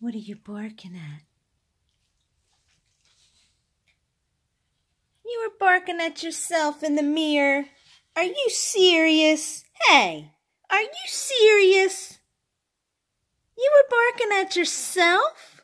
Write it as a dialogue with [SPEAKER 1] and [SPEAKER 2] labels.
[SPEAKER 1] What are you
[SPEAKER 2] barking at? You were barking at yourself in the mirror. Are you serious? Hey, are you serious? You were barking at yourself?